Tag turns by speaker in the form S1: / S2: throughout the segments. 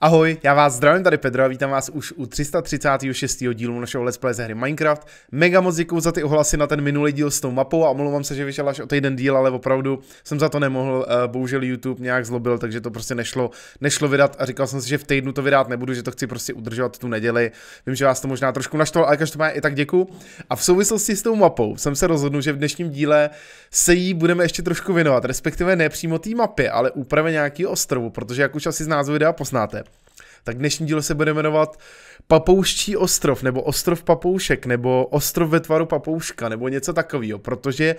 S1: Ahoj, já vás zdravím, tady Pedro a vítám vás už u 336. dílu našeho Let's Play ze hry Minecraft. Mega moc děkuju za ty ohlasy na ten minulý díl s tou mapou a omlouvám se, že vyšel až o ten díl, ale opravdu jsem za to nemohl, eh, bohužel YouTube nějak zlobil, takže to prostě nešlo, nešlo vydat a říkal jsem si, že v týdnu to vydat nebudu, že to chci prostě udržovat tu neděli. Vím, že vás to možná trošku naštvalo, ale každopádně i tak děkuju. A v souvislosti s tou mapou jsem se rozhodl, že v dnešním díle se jí budeme ještě trošku věnovat, respektive ne přímo té mapy, ale úpravě nějaký ostrovu, protože jak už asi z názvu videa poznáte, tak dnešní díl se bude jmenovat Papouští ostrov, nebo ostrov papoušek, nebo ostrov ve tvaru papouška, nebo něco takového, protože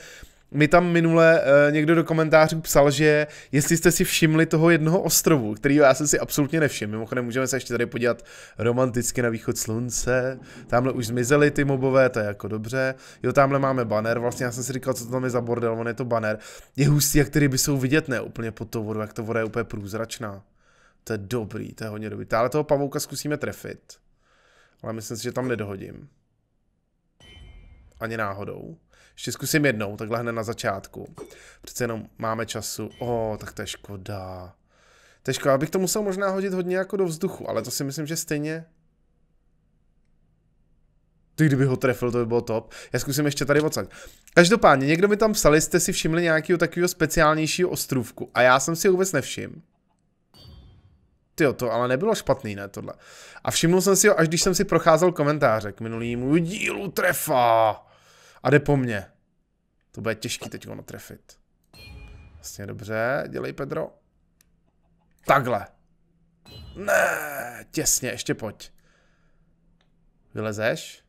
S1: mi tam minule uh, někdo do komentářů psal, že jestli jste si všimli toho jednoho ostrovu, který já jsem si absolutně nevšiml. Mimochodem můžeme se ještě tady podívat romanticky na východ slunce. Tamhle už zmizely ty mobové, to je jako dobře. Jo, tamhle máme banner, vlastně já jsem si říkal, co to tam je za bordel, on je to banner. Je hustý, jak ty ryby jsou vidět, ne úplně pod tou vodou, jak to voda je úplně průzračná. To je dobrý, to je hodně dobrý. Ale toho pavouka zkusíme trefit. Ale myslím si, že tam nedohodím. Ani náhodou. Ještě zkusím jednou, takhle hned na začátku. Přece jenom máme času. O, oh, tak to je škoda. To je škoda, abych to musel možná hodit hodně jako do vzduchu, ale to si myslím, že stejně... Ty kdyby ho trefil, to by bylo top. Já zkusím ještě tady odsaď. Každopádně, někdo mi tam psal, jste si všimli nějakého takového speciálnějšího ostrůvku a já jsem si ho vůbec nevšiml ty to ale nebylo špatný, ne, tohle. A všiml jsem si ho, až když jsem si procházel komentáře k minulýmu dílu trefa. A jde po mně. To bude těžký teď ono trefit. Vlastně dobře, dělej Pedro. Takhle. Ne, těsně, ještě pojď. Vylezeš?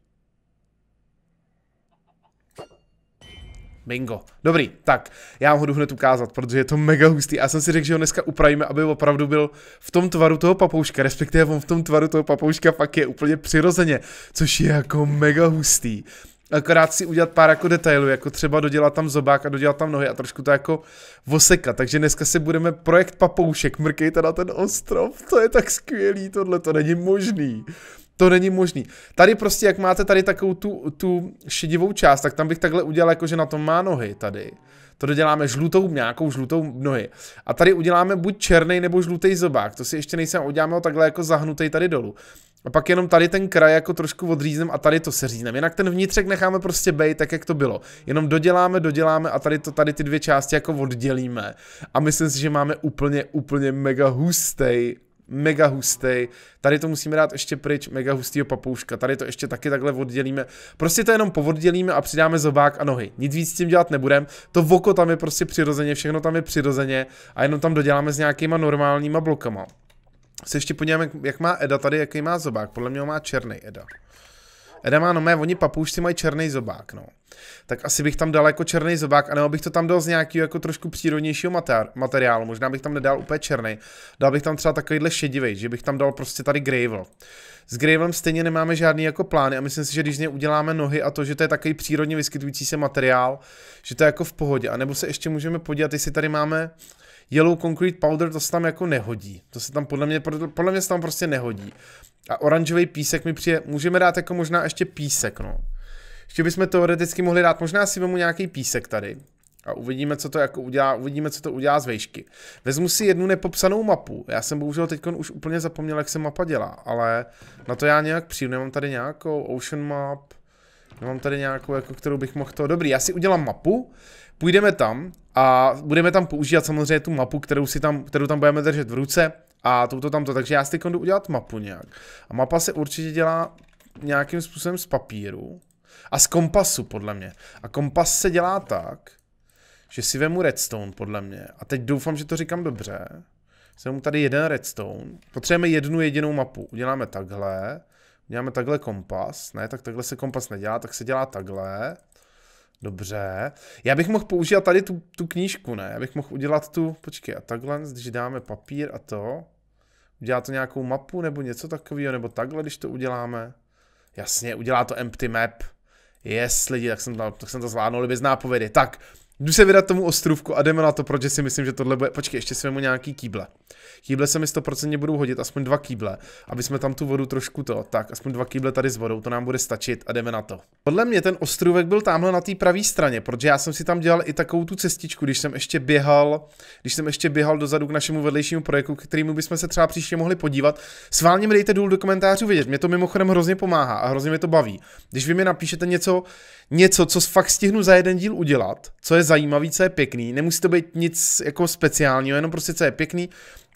S1: Bingo. Dobrý, tak já vám ho jdu hned ukázat, protože je to mega hustý. A jsem si řekl, že ho dneska upravíme, aby opravdu byl v tom tvaru toho papouška, respektive on v tom tvaru toho papouška fakt je úplně přirozeně, což je jako mega hustý. Akorát si udělat pár jako detailů, jako třeba dodělat tam zobák a dodělat tam nohy a trošku to jako voseka. Takže dneska si budeme projekt papoušek, mrkejte na ten ostrov, to je tak skvělý, tohle to není možný. To není možný. Tady prostě, jak máte tady takovou tu, tu šedivou část, tak tam bych takhle udělal, jakože na tom má nohy tady. To doděláme žlutou, nějakou žlutou nohy. A tady uděláme buď černý nebo žlutý zobák. To si ještě nejsem, uděláme ho takhle jako zahnutý tady dolů. A pak jenom tady ten kraj jako trošku odříznem a tady to seřízneme. Jinak ten vnitřek necháme prostě bej, tak jak to bylo. Jenom doděláme, doděláme a tady to tady ty dvě části jako oddělíme. A myslím si, že máme úplně, úplně mega hustý mega hustý. Tady to musíme dát ještě pryč, mega hustýho papouška. Tady to ještě taky takhle oddělíme. Prostě to jenom povoddělíme a přidáme zobák a nohy. Nic víc s tím dělat nebudem. To voko tam je prostě přirozeně, všechno tam je přirozeně a jenom tam doděláme s nějakýma normálníma blokama. Se ještě podíváme, jak, má Eda tady, jaký má zobák. Podle mě má černý Eda. Edema, má, no mé, oni papoušci mají černý zobák, no. Tak asi bych tam dal jako černý zobák, anebo bych to tam dal z nějakého jako trošku přírodnějšího materiálu. Možná bych tam nedal úplně černý. Dal bych tam třeba takovýhle šedivý, že bych tam dal prostě tady gravel. S gravelem stejně nemáme žádný jako plány a myslím si, že když z něj uděláme nohy a to, že to je takový přírodně vyskytující se materiál, že to je jako v pohodě. A nebo se ještě můžeme podívat, jestli tady máme Yellow Concrete Powder to se tam jako nehodí. To se tam podle mě, podle mě se tam prostě nehodí. A oranžový písek mi přijde, můžeme dát jako možná ještě písek, no. Ještě bychom teoreticky mohli dát, možná si vemu nějaký písek tady. A uvidíme, co to jako udělá, uvidíme, co to udělá z vejšky. Vezmu si jednu nepopsanou mapu. Já jsem bohužel teď už úplně zapomněl, jak se mapa dělá, ale na to já nějak přijdu. Nemám tady nějakou ocean map. Já mám tady nějakou, jako, kterou bych mohl to... Dobrý, já si udělám mapu, půjdeme tam a budeme tam používat samozřejmě tu mapu, kterou, si tam, kterou tam budeme držet v ruce a touto tamto, takže já si teď udělat mapu nějak. A mapa se určitě dělá nějakým způsobem z papíru a z kompasu, podle mě. A kompas se dělá tak, že si vemu redstone, podle mě. A teď doufám, že to říkám dobře. Jsem tady jeden redstone. Potřebujeme jednu jedinou mapu. Uděláme takhle uděláme takhle kompas, ne, tak takhle se kompas nedělá, tak se dělá takhle, dobře. Já bych mohl použít tady tu, tu knížku, ne, já bych mohl udělat tu, počkej, a takhle, když dáme papír a to, udělá to nějakou mapu nebo něco takového, nebo takhle, když to uděláme. Jasně, udělá to empty map. Yes, lidi, tak jsem to, tak jsem to zvládnul z nápovědy. Tak, Jdu se vydat tomu ostrůvku a jdeme na to, protože si myslím, že tohle bude... Počkej, ještě si mu nějaký kýble. Kýble se mi 100% budou hodit, aspoň dva kýble, aby jsme tam tu vodu trošku to, tak aspoň dva kýble tady s vodou, to nám bude stačit a jdeme na to. Podle mě ten ostrůvek byl tamhle na té pravé straně, protože já jsem si tam dělal i takovou tu cestičku, když jsem ještě běhal, když jsem ještě běhal dozadu k našemu vedlejšímu projektu, k kterému bychom se třeba příště mohli podívat. S mi dejte důl do komentářů vědět, mě to mimochodem hrozně pomáhá a hrozně mi to baví. Když vy mi napíšete něco, něco, co fakt stihnu za jeden díl udělat, co je zajímavý, co je pěkný, nemusí to být nic jako speciálního, jenom prostě co je pěkný,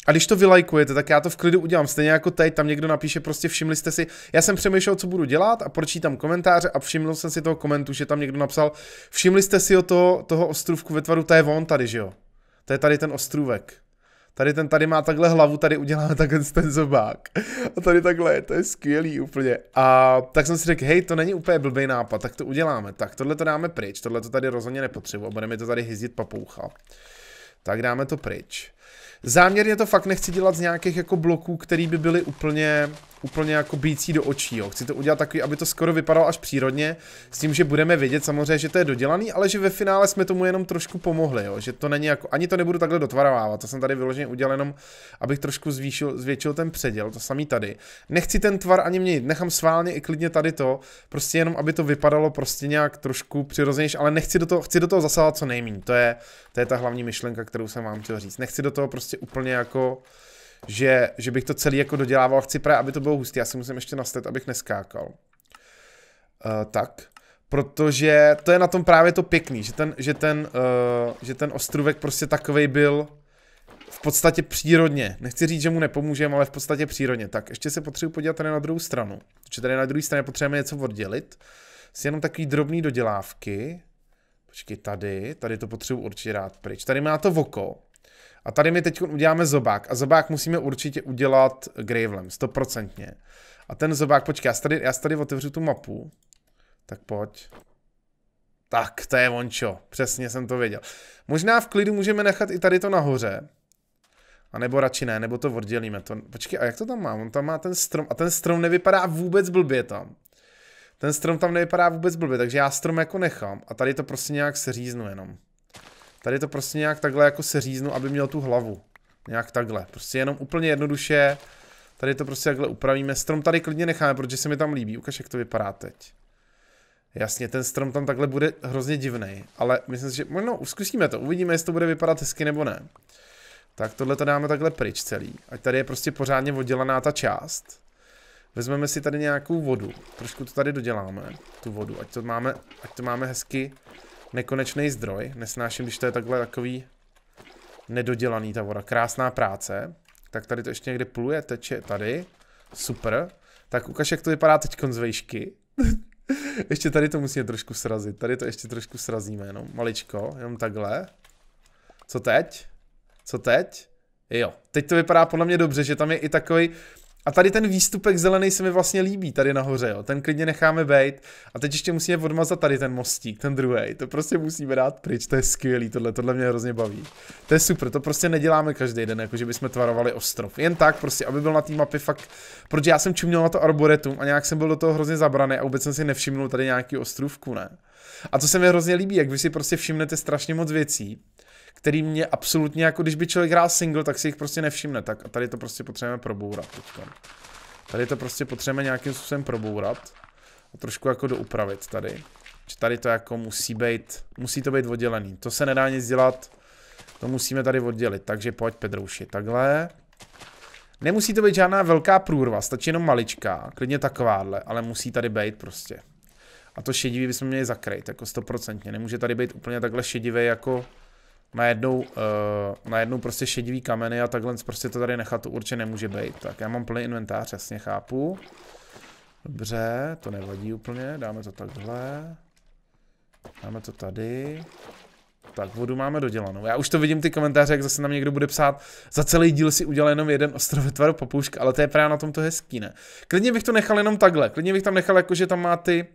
S1: a když to vylajkujete, tak já to v klidu udělám. Stejně jako teď, tam někdo napíše, prostě všimli jste si, já jsem přemýšlel, co budu dělat a pročítám komentáře a všiml jsem si toho komentu, že tam někdo napsal, všimli jste si o to, toho ostrůvku ve tvaru, to je on tady, že jo? To je tady ten ostrůvek. Tady ten tady má takhle hlavu, tady uděláme takhle ten zobák. A tady takhle, to je skvělý úplně. A tak jsem si řekl, hej, to není úplně blbý nápad, tak to uděláme. Tak tohle to dáme pryč, tohle to tady rozhodně nepotřebuji, budeme to tady hyzdit papoucha. Tak dáme to pryč záměrně to fakt nechci dělat z nějakých jako bloků, který by byly úplně, úplně jako bící do očí, jo. Chci to udělat takový, aby to skoro vypadalo až přírodně, s tím, že budeme vědět samozřejmě, že to je dodělaný, ale že ve finále jsme tomu jenom trošku pomohli, jo. Že to není jako, ani to nebudu takhle dotvarovávat, to jsem tady vyloženě udělal jenom, abych trošku zvýšil, zvětšil ten předěl, to samý tady. Nechci ten tvar ani měnit, nechám sválně i klidně tady to, prostě jenom, aby to vypadalo prostě nějak trošku přirozenější, ale nechci do toho, chci do toho zasahovat co nejméně. To je, to je ta hlavní myšlenka, kterou jsem vám chtěl říct. Nechci do toho prostě prostě úplně jako, že, že bych to celý jako dodělával, chci právě, aby to bylo hustý, já si musím ještě nastat, abych neskákal. Uh, tak, protože to je na tom právě to pěkný, že ten, že ten, uh, že ten ostrůvek prostě takovej byl v podstatě přírodně. Nechci říct, že mu nepomůžeme, ale v podstatě přírodně. Tak, ještě se potřebuji podívat tady na druhou stranu. Protože tady na druhé straně potřebujeme něco oddělit. S jenom takový drobný dodělávky. Počkej, tady, tady to potřebuji určitě rád pryč. Tady má to voko. A tady my teď uděláme zobák. A zobák musíme určitě udělat Gravelem, stoprocentně. A ten zobák, počkej, já tady, já tady otevřu tu mapu. Tak pojď. Tak, to je ončo. Přesně jsem to věděl. Možná v klidu můžeme nechat i tady to nahoře. A nebo radši ne, nebo to oddělíme. To... Počkej, a jak to tam má? On tam má ten strom. A ten strom nevypadá vůbec blbě tam. Ten strom tam nevypadá vůbec blbě, takže já strom jako nechám. A tady to prostě nějak seříznu jenom. Tady to prostě nějak takhle jako seříznu, aby měl tu hlavu. Nějak takhle. Prostě jenom úplně jednoduše. Tady to prostě takhle upravíme. Strom tady klidně necháme, protože se mi tam líbí. Ukaž, jak to vypadá teď. Jasně, ten strom tam takhle bude hrozně divný, ale myslím si, že no, zkusíme to, uvidíme, jestli to bude vypadat hezky nebo ne. Tak tohle to dáme takhle pryč celý, ať tady je prostě pořádně oddělaná ta část. Vezmeme si tady nějakou vodu, trošku to tady doděláme, tu vodu, ať to máme, ať to máme hezky nekonečný zdroj. Nesnáším, když to je takhle takový nedodělaný ta voda. Krásná práce. Tak tady to ještě někde pluje, teče tady. Super. Tak ukaž, jak to vypadá teď z vejšky. ještě tady to musíme trošku srazit. Tady to ještě trošku srazíme jenom. Maličko, jenom takhle. Co teď? Co teď? Jo, teď to vypadá podle mě dobře, že tam je i takový, a tady ten výstupek zelený se mi vlastně líbí, tady nahoře, jo. ten klidně necháme bejt, A teď ještě musíme odmazat tady ten mostík, ten druhý. To prostě musíme dát pryč, to je skvělý, tohle, tohle mě hrozně baví. To je super, to prostě neděláme každý den, jako že bychom tvarovali ostrov. Jen tak prostě, aby byl na té mapě fakt, protože já jsem čuměl na to arboretum a nějak jsem byl do toho hrozně zabraný a vůbec jsem si nevšiml tady nějaký ostrovku, ne. A to se mi hrozně líbí, jak vy si prostě všimnete strašně moc věcí, který mě absolutně, jako když by člověk hrál single, tak si jich prostě nevšimne. Tak a tady to prostě potřebujeme probourat teďka. Tady to prostě potřebujeme nějakým způsobem probourat. A trošku jako doupravit tady. Že tady to jako musí být, musí to být oddělený. To se nedá nic dělat, to musíme tady oddělit. Takže pojď Pedrouši, takhle. Nemusí to být žádná velká průrva, stačí jenom maličká, klidně takováhle, ale musí tady být prostě. A to šedivý bychom měli zakrýt, jako stoprocentně. Nemůže tady být úplně takhle šedivý, jako najednou, uh, eh, najednou prostě šedivý kameny a takhle prostě to tady nechat, to určitě nemůže být. Tak já mám plný inventář, jasně chápu. Dobře, to nevadí úplně, dáme to takhle. Dáme to tady. Tak, vodu máme dodělanou. Já už to vidím ty komentáře, jak zase nám někdo bude psát. Za celý díl si udělal jenom jeden ostrovotvar papouška, ale to je právě na tom to hezký, ne? Klidně bych to nechal jenom takhle. Klidně bych tam nechal, jakože tam má ty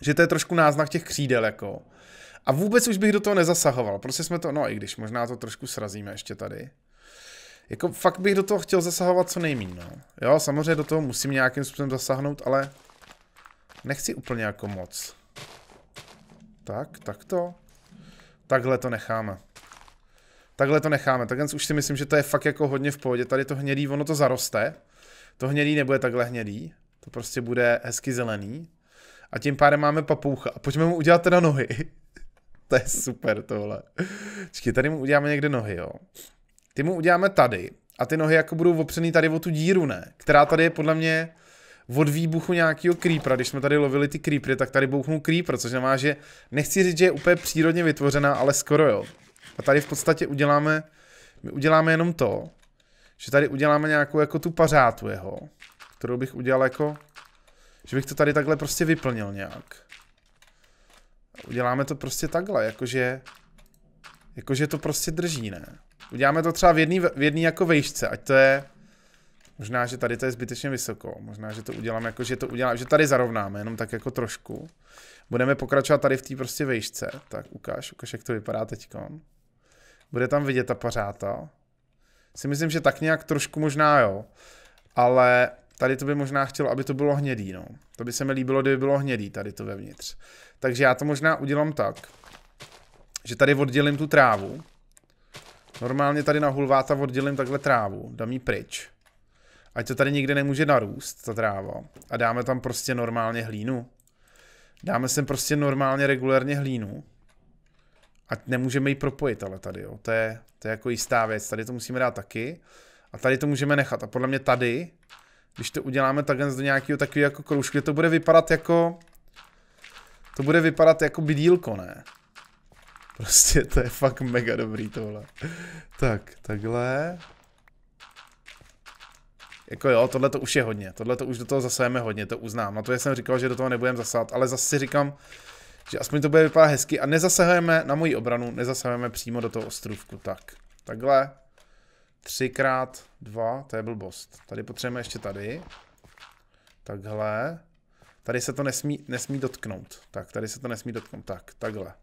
S1: že to je trošku náznak těch křídel, jako. A vůbec už bych do toho nezasahoval. Prostě jsme to, no i když možná to trošku srazíme ještě tady. Jako fakt bych do toho chtěl zasahovat co nejméně, no. Jo, samozřejmě do toho musím nějakým způsobem zasáhnout, ale nechci úplně jako moc. Tak, tak to. Takhle to necháme. Takhle to necháme. Takhle už si myslím, že to je fakt jako hodně v pohodě. Tady to hnědý, ono to zaroste. To hnědý nebude takhle hnědý. To prostě bude hezky zelený a tím pádem máme papoucha. A pojďme mu udělat teda nohy. to je super tohle. Čekaj, tady mu uděláme někde nohy, jo. Ty mu uděláme tady. A ty nohy jako budou opřený tady o tu díru, ne? Která tady je podle mě od výbuchu nějakého creepera. Když jsme tady lovili ty creepery, tak tady bouchnul creeper, což znamená, že nechci říct, že je úplně přírodně vytvořená, ale skoro jo. A tady v podstatě uděláme, my uděláme jenom to, že tady uděláme nějakou jako tu pařátu jeho, kterou bych udělal jako že bych to tady takhle prostě vyplnil nějak. Uděláme to prostě takhle, jakože... Jakože to prostě drží, ne? Uděláme to třeba v jedný, v jedný jako vejšce, ať to je... Možná, že tady to je zbytečně vysoko. Možná, že to uděláme jakože to uděláme, že tady zarovnáme, jenom tak jako trošku. Budeme pokračovat tady v té prostě vejšce. Tak ukáž, ukáž, jak to vypadá teďko. Bude tam vidět ta pařáta. Si myslím, že tak nějak trošku možná jo. Ale Tady to by možná chtělo, aby to bylo hnědý, no. To by se mi líbilo, kdyby bylo hnědý tady to vevnitř. Takže já to možná udělám tak, že tady oddělím tu trávu. Normálně tady na hulváta oddělím takhle trávu, dám ji pryč. Ať to tady nikde nemůže narůst, ta tráva. A dáme tam prostě normálně hlínu. Dáme sem prostě normálně regulérně hlínu. A nemůžeme ji propojit, ale tady, jo. To je, to je jako jistá věc. Tady to musíme dát taky. A tady to můžeme nechat. A podle mě tady když to uděláme takhle do nějakého takového jako kroužku, to bude vypadat jako... To bude vypadat jako bydílko, ne? Prostě to je fakt mega dobrý tohle. tak, takhle. Jako jo, tohle to už je hodně, tohle to už do toho zasajeme hodně, to uznám. Na to jsem říkal, že do toho nebudeme zasát, ale zase si říkám, že aspoň to bude vypadat hezky a nezasahujeme na moji obranu, nezasahujeme přímo do toho ostrůvku, tak. Takhle, Třikrát dva, to je blbost. Tady potřebujeme ještě tady. Takhle. Tady se to nesmí, nesmí dotknout. Tak, tady se to nesmí dotknout. Tak, takhle.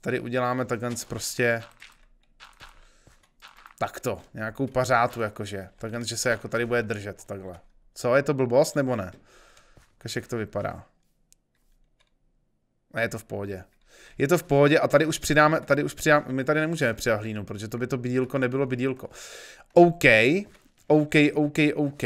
S1: Tady uděláme takhle prostě takto, nějakou pařátu jakože. Takhle, že se jako tady bude držet, takhle. Co, je to blbost nebo ne? Kaž jak to vypadá. A je to v pohodě je to v pohodě a tady už přidáme, tady už přidám, my tady nemůžeme přidat hlínu, protože to by to bydílko nebylo bydílko. OK, OK, OK, OK,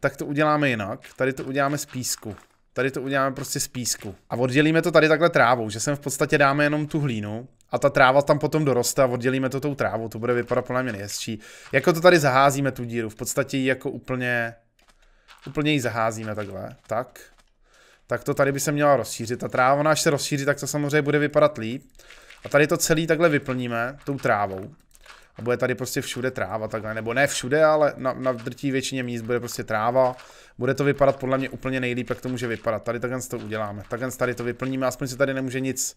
S1: tak to uděláme jinak, tady to uděláme z písku. Tady to uděláme prostě z písku. A oddělíme to tady takhle trávou, že sem v podstatě dáme jenom tu hlínu a ta tráva tam potom doroste a oddělíme to tou trávou, to bude vypadat podle mě nejhezčí. Jako to tady zaházíme tu díru, v podstatě ji jako úplně, úplně ji zaházíme takhle, tak tak to tady by se měla rozšířit. Ta tráva, ona až se rozšíří, tak to samozřejmě bude vypadat líp. A tady to celé takhle vyplníme tou trávou. A bude tady prostě všude tráva takhle, nebo ne všude, ale na, na drtí většině míst bude prostě tráva. Bude to vypadat podle mě úplně nejlíp, jak to může vypadat. Tady takhle to uděláme, takhle tady to vyplníme, aspoň se tady nemůže nic,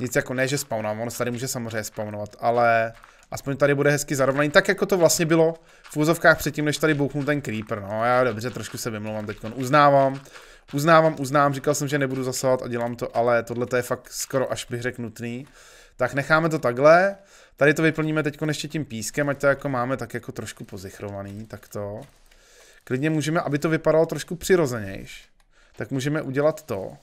S1: nic jako ne, že spawnám, ono se tady může samozřejmě spawnovat, ale aspoň tady bude hezky zarovnaný, tak jako to vlastně bylo v úzovkách předtím, než tady bouchnul ten creeper, no já dobře, trošku se vymlouvám teď, uznávám, Uznávám, uznám, říkal jsem, že nebudu zasahovat a dělám to, ale tohle je fakt skoro až bych řekl nutný. Tak necháme to takhle. Tady to vyplníme teď ještě tím pískem, ať to jako máme tak jako trošku pozichrovaný, tak to. Klidně můžeme, aby to vypadalo trošku přirozenějš, tak můžeme udělat to,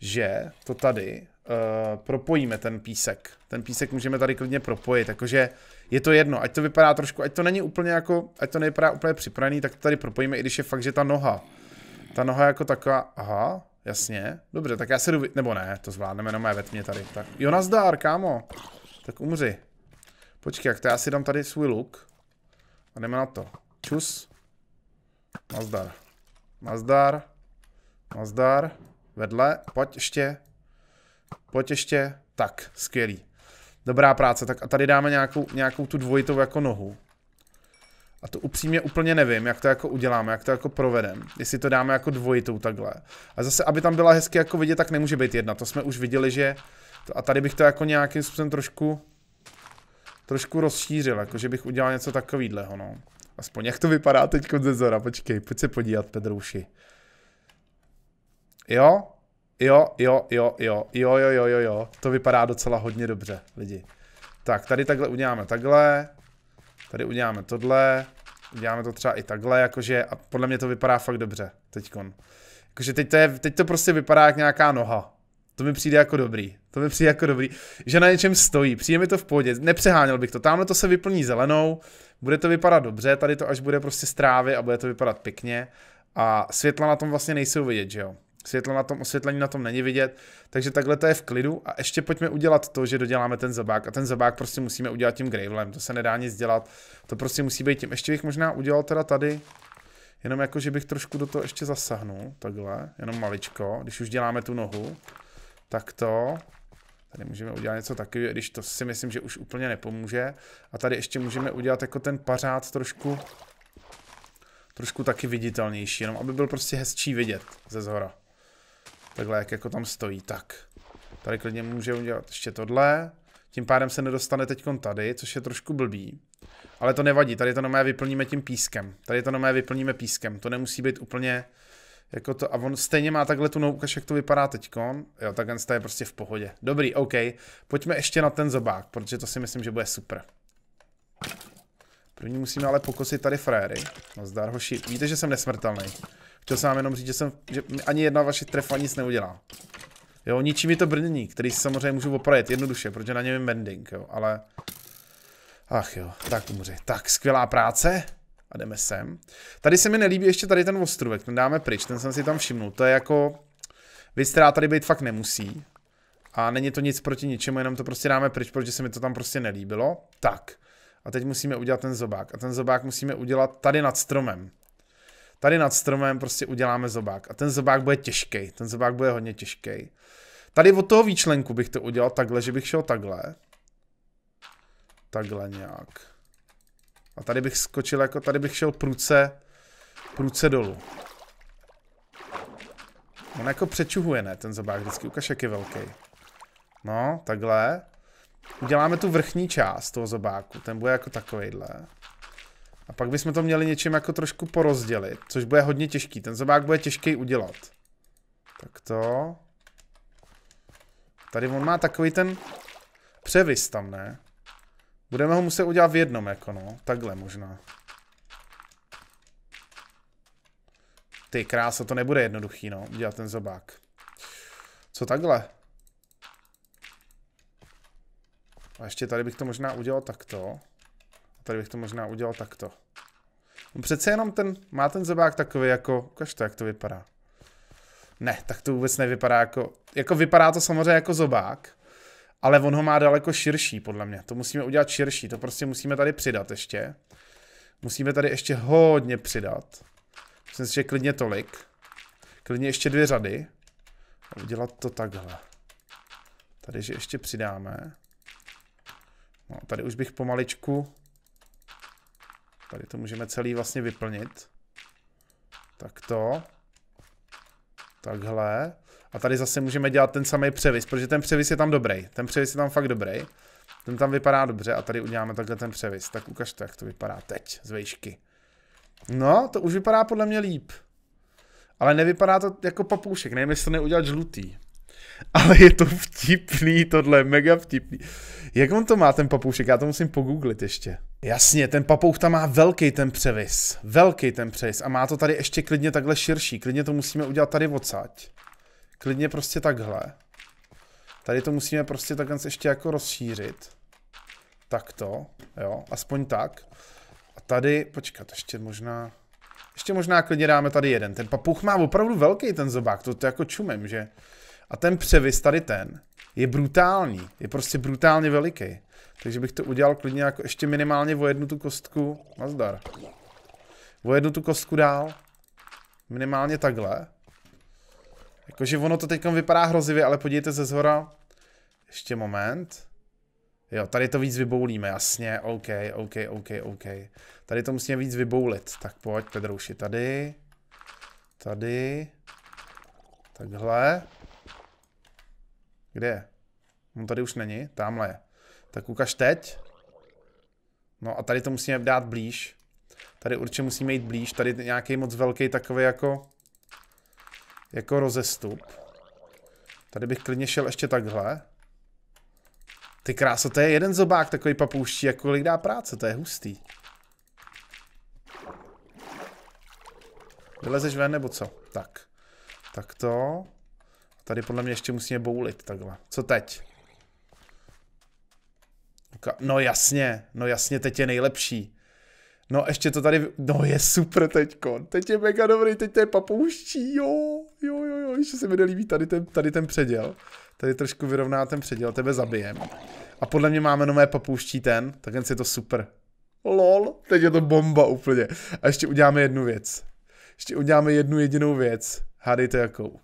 S1: že to tady uh, propojíme ten písek. Ten písek můžeme tady klidně propojit, jakože je to jedno, ať to vypadá trošku, ať to není úplně jako, ať to nevypadá úplně připravený, tak to tady propojíme, i když je fakt, že ta noha ta noha jako taková, aha, jasně, dobře, tak já se jdu, nebo ne, to zvládneme jenom ve tmě tady. Tak, Jonas, nazdár, kámo, tak umři. Počkej, jak to já si dám tady svůj luk. A jdeme na to. Čus. Nazdar. Nazdar. Nazdar. Vedle. Pojď ještě. Pojď ještě. Tak, skvělý. Dobrá práce. Tak a tady dáme nějakou, nějakou tu dvojitou jako nohu. A to upřímně úplně nevím, jak to jako uděláme, jak to jako provedeme. Jestli to dáme jako dvojitou takhle. A zase, aby tam byla hezky jako vidět, tak nemůže být jedna. To jsme už viděli, že... To, a tady bych to jako nějakým způsobem trošku... Trošku rozšířil, jako že bych udělal něco takovýhleho, no. Aspoň jak to vypadá teď ze zora, počkej, pojď se podívat, Pedrouši. Jo? Jo, jo, jo, jo, jo, jo, jo, jo, jo. To vypadá docela hodně dobře, lidi. Tak, tady takhle uděláme takhle. Tady uděláme tohle, uděláme to třeba i takhle, jakože, a podle mě to vypadá fakt dobře teďkon. Jakože teď to, je, teď to prostě vypadá jak nějaká noha. To mi přijde jako dobrý. To mi přijde jako dobrý, že na něčem stojí. Přijde mi to v pohodě. Nepřeháněl bych to. Tamhle to se vyplní zelenou, bude to vypadat dobře, tady to až bude prostě strávy a bude to vypadat pěkně. A světla na tom vlastně nejsou vidět, že jo světlo na tom, osvětlení na tom není vidět, takže takhle to je v klidu a ještě pojďme udělat to, že doděláme ten zabák a ten zabák prostě musíme udělat tím gravelem, to se nedá nic dělat, to prostě musí být tím, ještě bych možná udělal teda tady, jenom jako, že bych trošku do toho ještě zasahnul, takhle, jenom maličko, když už děláme tu nohu, tak to, Tady můžeme udělat něco takového, když to si myslím, že už úplně nepomůže. A tady ještě můžeme udělat jako ten pařád trošku, trošku taky viditelnější, jenom aby byl prostě hezčí vidět ze zhora. Takhle, jak jako tam stojí, tak. Tady klidně může udělat ještě tohle. Tím pádem se nedostane teď tady, což je trošku blbý. Ale to nevadí, tady to nomé vyplníme tím pískem. Tady to nomé vyplníme pískem, to nemusí být úplně jako to, a on stejně má takhle tu noukaž, jak to vypadá teďkon. Jo, tak ten je prostě v pohodě. Dobrý, OK. Pojďme ještě na ten zobák, protože to si myslím, že bude super. První musíme ale pokosit tady fréry. No zdar, hoši. Víte, že jsem nesmrtelný. Chtěl jsem vám jenom říct, že, jsem, že ani jedna vaše trefa nic neudělá. Jo, ničí mi to brnění, který si samozřejmě můžu opravit jednoduše, protože na něm je mending, jo, ale... Ach jo, tak to může. Tak, skvělá práce. A jdeme sem. Tady se mi nelíbí ještě tady ten ostrůvek, ten dáme pryč, ten jsem si tam všimnul. To je jako věc, která tady být fakt nemusí. A není to nic proti ničemu, jenom to prostě dáme pryč, protože se mi to tam prostě nelíbilo. Tak. A teď musíme udělat ten zobák. A ten zobák musíme udělat tady nad stromem. Tady nad stromem prostě uděláme zobák. A ten zobák bude těžký. Ten zobák bude hodně těžký. Tady od toho výčlenku bych to udělal takhle, že bych šel takhle. Takhle nějak. A tady bych skočil jako, tady bych šel pruce, pruce dolů. On jako přečuhuje, ne, ten zobák vždycky, ukaž, jak je velký. No, takhle. Uděláme tu vrchní část toho zobáku, ten bude jako takovejhle. A pak bychom to měli něčím jako trošku porozdělit, což bude hodně těžký. Ten zobák bude těžký udělat. Tak to. Tady on má takový ten převis tam, ne? Budeme ho muset udělat v jednom, jako no. Takhle možná. Ty krása, to nebude jednoduchý, no, udělat ten zobák. Co takhle? A ještě tady bych to možná udělal takto. Tady bych to možná udělal takto. No přece jenom ten, má ten zobák takový jako, ukaž to, jak to vypadá. Ne, tak to vůbec nevypadá jako, jako vypadá to samozřejmě jako zobák, ale on ho má daleko širší, podle mě. To musíme udělat širší, to prostě musíme tady přidat ještě. Musíme tady ještě hodně přidat. Myslím si, že klidně tolik. Klidně ještě dvě řady. A udělat to takhle. Tady, že ještě přidáme. No, tady už bych pomaličku Tady to můžeme celý vlastně vyplnit. Takto. Takhle. A tady zase můžeme dělat ten samý převis, protože ten převis je tam dobrý. Ten převis je tam fakt dobrý. Ten tam vypadá dobře a tady uděláme takhle ten převis. Tak ukažte, jak to vypadá teď z vejšky. No, to už vypadá podle mě líp. Ale nevypadá to jako papoušek, nevím, jestli to neudělat žlutý ale je to vtipný, tohle mega vtipný. Jak on to má, ten papoušek? Já to musím pogooglit ještě. Jasně, ten papouch tam má velký ten převis. Velký ten převis. A má to tady ještě klidně takhle širší. Klidně to musíme udělat tady odsaď. Klidně prostě takhle. Tady to musíme prostě takhle ještě jako rozšířit. Takto, jo, aspoň tak. A tady, počkat, ještě možná... Ještě možná klidně dáme tady jeden. Ten papouch má opravdu velký ten zobák, to, to jako čumem, že? A ten převis tady ten je brutální. Je prostě brutálně veliký. Takže bych to udělal klidně jako ještě minimálně o jednu tu kostku. Nazdar. O jednu tu kostku dál. Minimálně takhle. Jakože ono to teď vypadá hrozivě, ale podívejte ze zhora. Ještě moment. Jo, tady to víc vyboulíme, jasně, OK, OK, OK, OK. Tady to musíme víc vyboulit, tak pojď Pedrouši, tady, tady, takhle, kde je? No On tady už není, tamhle je. Tak ukaž teď. No a tady to musíme dát blíž. Tady určitě musíme jít blíž, tady nějaký moc velký takový jako jako rozestup. Tady bych klidně šel ještě takhle. Ty kráso, to je jeden zobák takový papouští, jak kolik dá práce, to je hustý. Vylezeš ven nebo co? Tak. Tak to. Tady podle mě ještě musíme boulit takhle. Co teď? No jasně, no jasně, teď je nejlepší. No ještě to tady, no je super teďko, teď je mega dobrý, teď to je papouští, jo, jo, jo, jo, ještě se mi nelíbí tady ten, tady ten předěl. Tady trošku vyrovná ten předěl, tebe zabijem. A podle mě máme nové papouští ten, tak jen si je to super. No, lol, teď je to bomba úplně. A ještě uděláme jednu věc. Ještě uděláme jednu jedinou věc. Hádejte jakou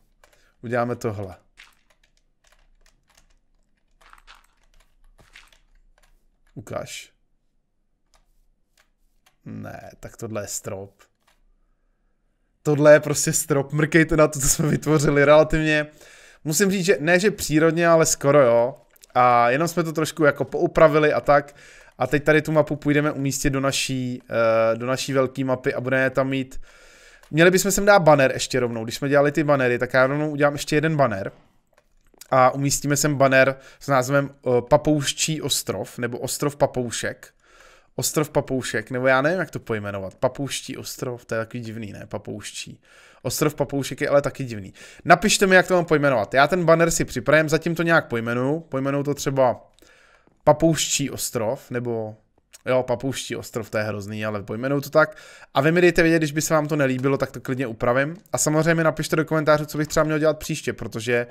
S1: uděláme tohle. Ukáž. Ne, tak tohle je strop. Tohle je prostě strop. Mrkejte na to, co jsme vytvořili relativně. Musím říct, že ne, že přírodně, ale skoro jo. A jenom jsme to trošku jako poupravili a tak. A teď tady tu mapu půjdeme umístit do naší, eh, do naší velké mapy a budeme tam mít Měli bychom sem dát banner ještě rovnou. Když jsme dělali ty banery, tak já rovnou udělám ještě jeden banner. A umístíme sem banner s názvem eh, Papouščí ostrov, nebo Ostrov Papoušek. Ostrov Papoušek, nebo já nevím, jak to pojmenovat. Papouští ostrov, to je takový divný, ne? Papouští. Ostrov Papoušek je ale taky divný. Napište mi, jak to mám pojmenovat. Já ten banner si připravím, zatím to nějak pojmenuju. Pojmenuju to třeba Papouští ostrov, nebo Jo, papouští ostrov, to je hrozný, ale pojmenuju to tak. A vy mi dejte vědět, když by se vám to nelíbilo, tak to klidně upravím. A samozřejmě napište do komentářů, co bych třeba měl dělat příště, protože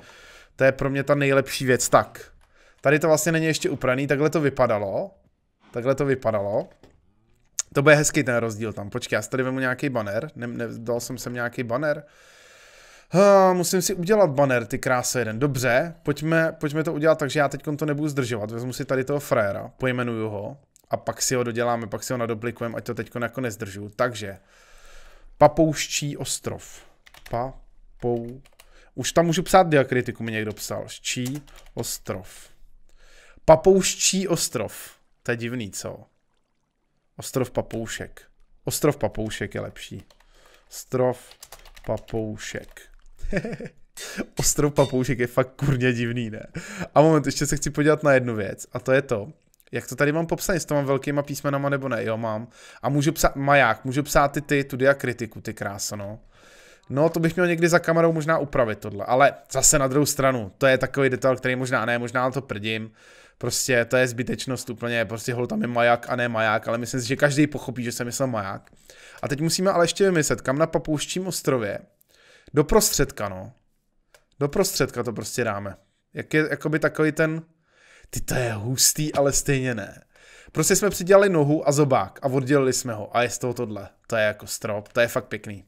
S1: to je pro mě ta nejlepší věc. Tak, tady to vlastně není ještě upraný, takhle to vypadalo. Takhle to vypadalo. To bude hezký ten rozdíl tam. Počkej, já si tady vemu nějaký banner. Ne, ne, dal jsem sem nějaký banner. Ha, musím si udělat banner, ty krásy jeden. Dobře, pojďme, pojďme to udělat tak, že já teď to nebudu zdržovat. Vezmu si tady toho fréra, pojmenuju ho a pak si ho doděláme, pak si ho nadoblikujeme, ať to teď jako nezdržu. Takže papouščí ostrov. Papou... Už tam můžu psát diakritiku, mi někdo psal. Ščí ostrov. papouščí ostrov. To je divný, co? Ostrov papoušek. Ostrov papoušek je lepší. Ostrov papoušek. Ostrov papoušek je fakt kurně divný, ne? A moment, ještě se chci podívat na jednu věc. A to je to, jak to tady mám popsat, jestli to mám velkýma písmenama nebo ne, jo mám. A můžu psát, maják, můžu psát ty ty, tu diakritiku, ty krása, no. No, to bych měl někdy za kamerou možná upravit tohle, ale zase na druhou stranu, to je takový detail, který možná ne, možná to prdím, prostě to je zbytečnost úplně, prostě hol tam je maják a ne maják, ale myslím si, že každý pochopí, že jsem myslel maják. A teď musíme ale ještě vymyslet, kam na Papouštím ostrově, do prostředka, no, do prostředka to prostě dáme, jak je jakoby takový ten, ty to je hustý, ale stejně ne. Prostě jsme přidělali nohu a zobák a oddělili jsme ho a je z toho tohle. To je jako strop, to je fakt pěkný.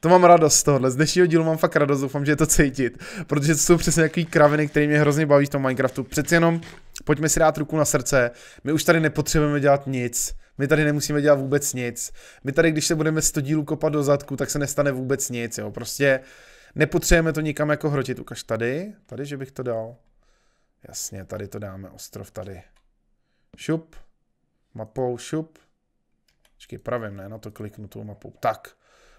S1: To mám radost z tohohle, z dnešního dílu mám fakt radost, doufám, že je to cítit, protože to jsou přesně nějaký kraviny, které mě hrozně baví v tom Minecraftu. Přeci jenom, pojďme si dát ruku na srdce, my už tady nepotřebujeme dělat nic, my tady nemusíme dělat vůbec nic, my tady, když se budeme 100 dílů kopat do zadku, tak se nestane vůbec nic, jo, prostě nepotřebujeme to nikam jako hrotit, ukaž tady, tady, že bych to dal, Jasně, tady to dáme, ostrov tady. Šup, mapou, šup. Počkej, pravím, ne, na to kliknu tu mapu. Tak,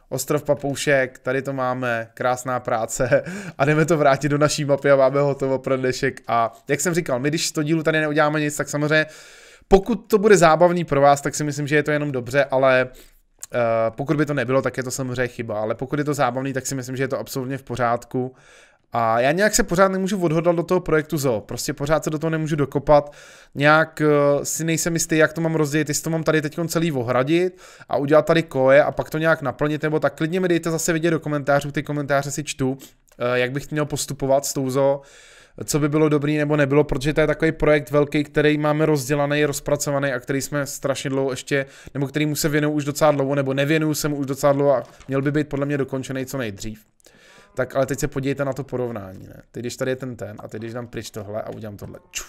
S1: ostrov papoušek, tady to máme, krásná práce a jdeme to vrátit do naší mapy a máme hotovo pro dnešek a jak jsem říkal, my když to dílu tady neuděláme nic, tak samozřejmě pokud to bude zábavný pro vás, tak si myslím, že je to jenom dobře, ale Uh, pokud by to nebylo, tak je to samozřejmě chyba, ale pokud je to zábavný, tak si myslím, že je to absolutně v pořádku a já nějak se pořád nemůžu odhodlat do toho projektu ZO, prostě pořád se do toho nemůžu dokopat, nějak uh, si nejsem jistý, jak to mám rozdělit, jestli to mám tady teď celý ohradit a udělat tady koje a pak to nějak naplnit, nebo tak klidně mi dejte zase vidět do komentářů, ty komentáře si čtu, uh, jak bych měl postupovat s tou ZO, co by bylo dobrý nebo nebylo, protože to je takový projekt velký, který máme rozdělaný, rozpracovaný a který jsme strašně dlouho ještě, nebo mu se věnuju už docela dlouho, nebo nevěnuju se mu už docela dlouho a měl by být podle mě dokončený co nejdřív. Tak ale teď se podívejte na to porovnání, ne? Teď když tady je ten ten a teď když dám pryč tohle a udělám tohle. Ču.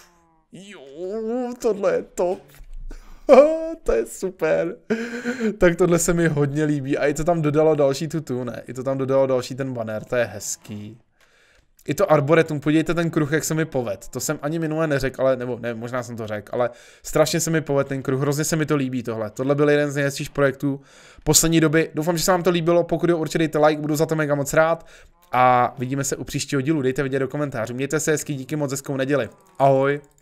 S1: Jo, tohle je top. to je super. tak tohle se mi hodně líbí. A i to tam dodalo další tutu, ne? I to tam dodalo další ten banner, to je hezký. I to arboretum, podívejte ten kruh, jak se mi poved. To jsem ani minule neřekl, ale, nebo ne, možná jsem to řekl, ale strašně se mi poved ten kruh, hrozně se mi to líbí tohle. Tohle byl jeden z nejhezčích projektů poslední doby. Doufám, že se vám to líbilo, pokud jo, určitě dejte like, budu za to mega moc rád a vidíme se u příštího dílu. Dejte vědět do komentářů. Mějte se hezky, díky moc, hezkou neděli. Ahoj.